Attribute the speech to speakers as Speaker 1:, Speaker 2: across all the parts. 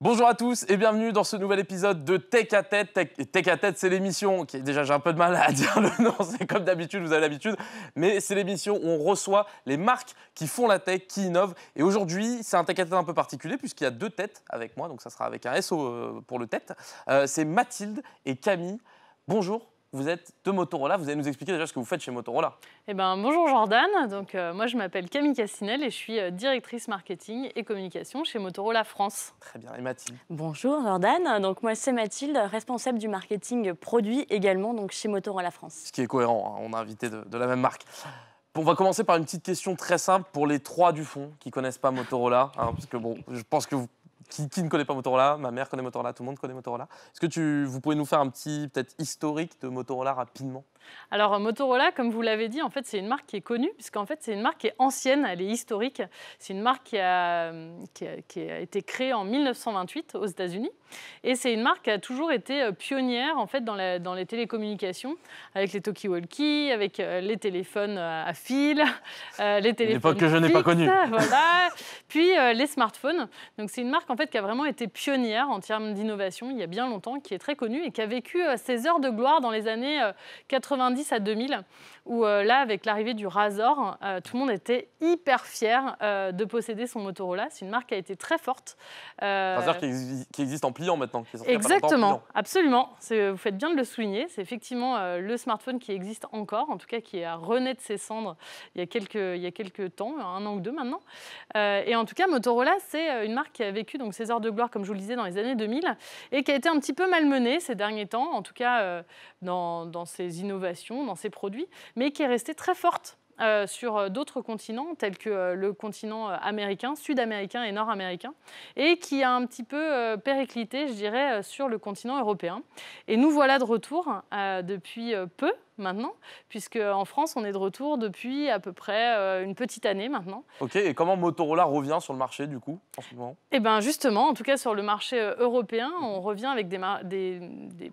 Speaker 1: Bonjour à tous et bienvenue dans ce nouvel épisode de Tech à Tête. Tech, à Tête, c'est l'émission qui, déjà, j'ai un peu de mal à dire le nom, c'est comme d'habitude, vous avez l'habitude, mais c'est l'émission où on reçoit les marques qui font la tech, qui innovent. Et aujourd'hui, c'est un Tech à Tête un peu particulier puisqu'il y a deux têtes avec moi, donc ça sera avec un SO euh, pour le tête. Euh, c'est Mathilde et Camille. Bonjour. Vous êtes de Motorola, vous allez nous expliquer déjà ce que vous faites chez Motorola. Eh
Speaker 2: ben, bonjour Jordan, donc, euh, moi je m'appelle Camille Cassinel et je suis euh, directrice marketing et communication
Speaker 3: chez Motorola France. Très bien, et Mathilde Bonjour Jordan, donc moi c'est Mathilde, responsable du marketing produit également donc, chez Motorola France.
Speaker 1: Ce qui est cohérent, hein, on a invité de, la même marque. On va commencer par une petite question très simple pour les trois du fond qui connaissent pas Motorola, hein, parce que bon, je pense que vous qui, ne connaît pas Motorola Ma mère connaît Motorola, tout le monde connaît Motorola. Est-ce que tu, vous pouvez nous faire un petit peut-être historique de Motorola rapidement
Speaker 2: alors Motorola, comme vous l'avez dit, en fait, c'est une marque qui est connue, puisqu'en fait, c'est une marque qui est ancienne, elle est historique. C'est une marque qui a, qui, a, été créée en 1928 aux États-Unis. Et c'est une marque qui a toujours été euh, pionnière, en fait, dans, dans les télécommunications, avec les talkie-walkie, avec euh, les téléphones euh, à fil, les téléphones que je n'ai pas connu. Voilà. Puis les smartphones. Donc c'est une marque, en fait, qui a vraiment été pionnière en termes d'innovation il y a bien longtemps, qui est très connue et qui a vécu ses heures de gloire dans les années 80 90 à 2000, où euh, là, avec l'arrivée du Razor, euh, tout le monde était hyper fier euh, de posséder son Motorola. C'est une marque qui a été très forte. Razor
Speaker 1: qui, existe en pliant maintenant. exactement, en
Speaker 2: absolument. Vous faites bien de le souligner. C'est effectivement le smartphone qui existe encore, en tout cas qui a renaît de ses cendres il y a quelques, il y a quelques temps, un an ou deux maintenant. et en tout cas, Motorola, c'est une marque qui a vécu donc, ses heures de gloire, comme je vous le disais, dans les années 2000 et qui a été un petit peu malmenée ces derniers temps, en tout cas dans, dans ses innovations dans ses produits, mais qui est restée très forte euh, sur euh, d'autres continents, tels que euh, le continent américain, sud-américain et nord-américain, et qui a un petit peu périclité, je dirais, sur le continent européen. Et nous voilà de retour depuis peu maintenant, puisque en France, on est de retour depuis à peu près une petite année maintenant.
Speaker 1: Ok, et comment Motorola revient sur le marché du coup en ce moment
Speaker 2: Eh bien justement, en tout cas sur le marché européen, on revient avec des, des, des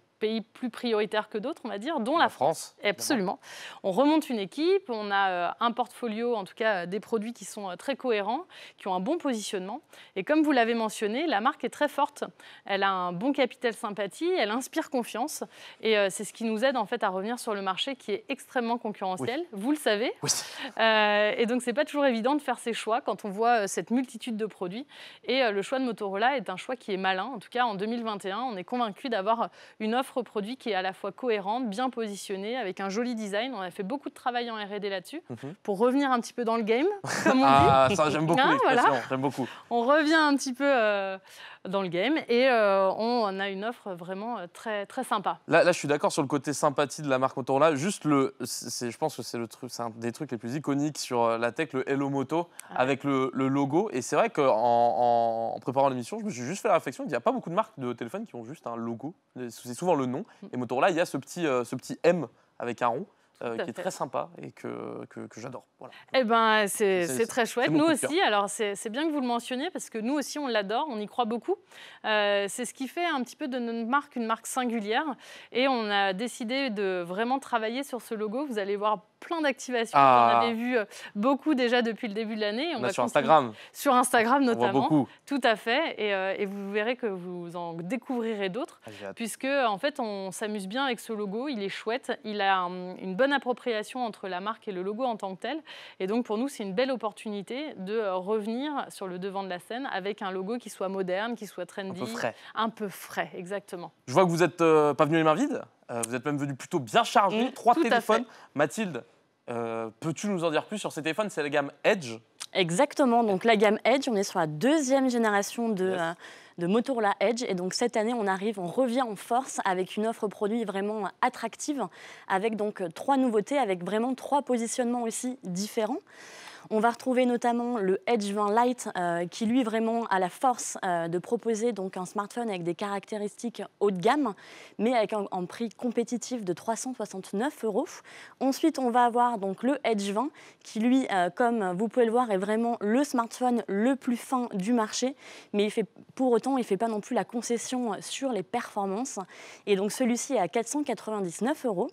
Speaker 2: plus prioritaires que d'autres, on va dire, dont la, France. Absolument. On remonte une équipe, on a euh, un portfolio, en tout cas euh, des produits qui sont euh, très cohérents, qui ont un bon positionnement. Et comme vous l'avez mentionné, la marque est très forte. Elle a un bon capital sympathie, elle inspire confiance. Et c'est ce qui nous aide en fait à revenir sur le marché qui est extrêmement concurrentiel. Vous le savez. et donc, c'est pas toujours évident de faire ces choix quand on voit cette multitude de produits. Et le choix de Motorola est un choix qui est malin. En tout cas, en 2021, on est convaincu d'avoir une offre produit qui est à la fois cohérente, bien positionnée, avec un joli design. On a fait beaucoup de travail en R&D là-dessus mhm. pour revenir un petit peu dans le game, comme on ah, Ça, j'aime beaucoup hein, j'aime beaucoup. On revient un petit peu... Euh, dans le game. Et euh, on a une offre vraiment euh, très, très sympa.
Speaker 1: Là, là je suis d'accord sur le côté sympathie de la marque Motorola. Juste, le, c'est, je pense que c'est, le truc, c'est un des trucs les plus iconiques sur euh, la tech, le Hello Moto, ah avec le, logo. Et c'est vrai qu'en en, préparant l'émission, je me suis juste fait la réflexion il n'y a pas beaucoup de marques de téléphone qui ont juste un logo. C'est souvent le nom. Mm. Et Motorola, il y a ce petit, ce petit M avec un rond. Euh, qui est très sympa et que, que, j'adore.
Speaker 2: Eh ben, c'est très chouette. Nous aussi, alors c'est bien que vous le mentionniez parce que nous aussi, on l'adore, on y croit beaucoup. Euh, c'est ce qui fait un petit peu de notre marque une marque singulière et on a décidé de vraiment travailler sur ce logo. Vous allez voir plein d'activations. On ah. avait vu euh, beaucoup déjà depuis le début de l'année. On, bah, va sur Instagram. Sur Instagram notamment. beaucoup. Tout à fait. Euh, et, vous verrez que vous en découvrirez d'autres, ah, puisque en fait on s'amuse bien avec ce logo. Il est chouette. Il a hum, une bonne appropriation entre la marque et le logo en tant que tel. Et donc pour nous c'est une belle opportunité de euh, revenir sur le devant de la scène avec un logo qui soit moderne, qui soit trendy, un peu frais, un peu frais exactement.
Speaker 1: Je vois que vous n'êtes pas venu les mains vides. vous êtes même venu plutôt bien chargé, mm, trois téléphones. Mathilde, euh, peux-tu nous en dire plus sur ces téléphones C'est la gamme Edge
Speaker 3: Exactement, donc la gamme Edge, on est sur la deuxième génération de, euh, de Motorola Edge. Et donc cette année, on arrive, on revient en force avec une offre produit vraiment attractive, avec donc euh, trois nouveautés, avec vraiment trois positionnements aussi différents. On va retrouver notamment le Edge 20 Lite euh, qui lui vraiment a la force euh, de proposer donc un smartphone avec des caractéristiques haut de gamme, mais avec un, prix compétitif de 369 euros. Ensuite, on va avoir donc le Edge 20 qui lui, euh, comme vous pouvez le voir, est vraiment le smartphone le plus fin du marché, mais il fait, pour autant, il ne fait pas non plus la concession sur les performances. Et donc celui-ci est à 499 euros.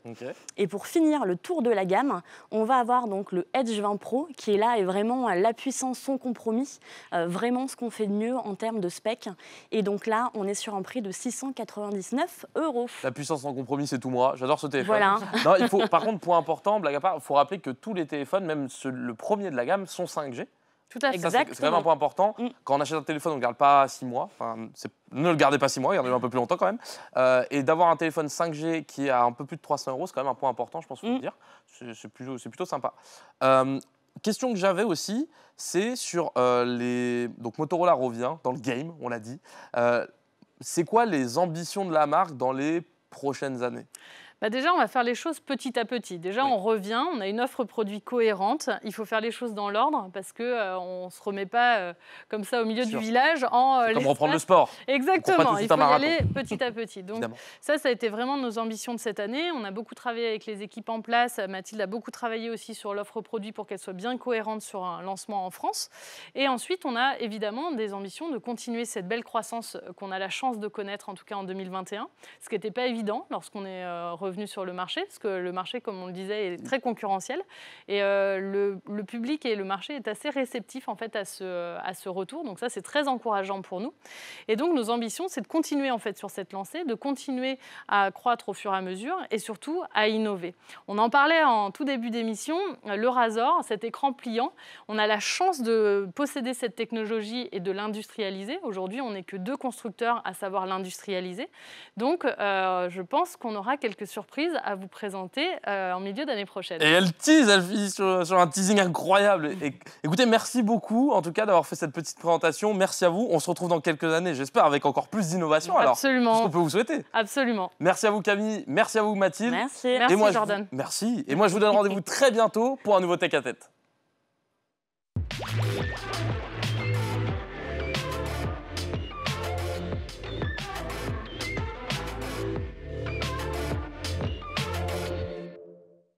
Speaker 3: Et pour finir le tour de la gamme, on va avoir donc le Edge 20 Pro qui est là est vraiment la puissance sans compromis, euh, vraiment ce qu'on fait de mieux en termes de spec. Et donc là, on est sur un prix de 699 euros. La
Speaker 1: puissance sans compromis, c'est tout moi. J'adore ce téléphone. Non, il faut, par contre, point important, blague à part, il faut rappeler que tous les téléphones, même le premier de la gamme, sont 5G. Tout à fait. C'est vraiment un point important. Mm. Quand on achète un téléphone, on ne le garde pas 6 mois. Enfin, ne le gardez pas 6 mois, gardez-le un peu plus longtemps quand même. Euh, et d'avoir un téléphone 5G qui est à un peu plus de 300 euros, c'est quand même un point important, je pense, faut le mm. dire. C'est plutôt, sympa. Euh, question que j'avais aussi, c'est sur euh, les. Donc Motorola revient dans le game, on l'a dit. Euh, c'est quoi les ambitions de la marque dans les prochaines années
Speaker 2: bah, déjà, on va faire les choses petit à petit. Déjà, on revient, on a une offre produit cohérente. Il faut faire les choses dans l'ordre parce qu'on euh, on ne se remet pas euh, comme ça au milieu du village. En, euh, comme reprendre le sport. Exactement, il faut y aller petit à petit. Donc ça, ça a été vraiment nos ambitions de cette année. On a beaucoup travaillé avec les équipes en place. Mathilde a beaucoup travaillé aussi sur l'offre produit pour qu'elle soit bien cohérente sur un lancement en France. Et ensuite, on a évidemment des ambitions de continuer cette belle croissance euh, qu'on a la chance de connaître, en tout cas en 2021, ce qui n'était pas évident lorsqu'on est revenu sur le marché, parce que le marché, comme on le disait, est mm. très concurrentiel. Et euh, le, public et le marché est assez réceptif en fait à ce, à ce retour. Donc ça, c'est très encourageant pour nous. Et donc nos ambitions, c'est de continuer en fait sur cette lancée, de continuer à croître au fur et à mesure, et surtout à innover. On en parlait en tout début d'émission. Le Razor, cet écran pliant, on a la chance de posséder cette technologie et de l'industrialiser. Aujourd'hui, on n'est que deux constructeurs, à savoir l'industrialiser. Donc, euh, je pense qu'on aura quelques surprises surprise à vous présenter euh, en milieu d'année prochaine. Et elle
Speaker 1: tease, elle finit sur, un teasing incroyable. écoutez, merci beaucoup en tout cas d'avoir fait cette petite présentation. Merci à vous. On se retrouve dans quelques années, j'espère, avec encore plus d'innovation. Absolument. ce qu'on peut vous souhaiter. Absolument. Merci à vous Camille, merci à vous Mathilde. Merci, et merci moi, Jordan. merci. Et moi je vous donne rendez-vous très bientôt pour un nouveau Tech à tête.